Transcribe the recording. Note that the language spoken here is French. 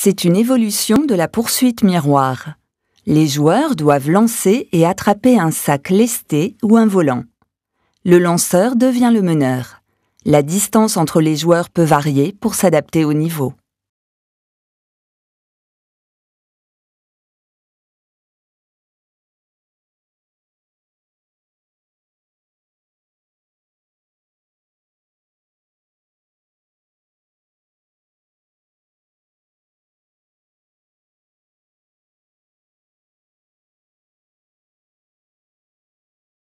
C'est une évolution de la poursuite miroir. Les joueurs doivent lancer et attraper un sac lesté ou un volant. Le lanceur devient le meneur. La distance entre les joueurs peut varier pour s'adapter au niveau.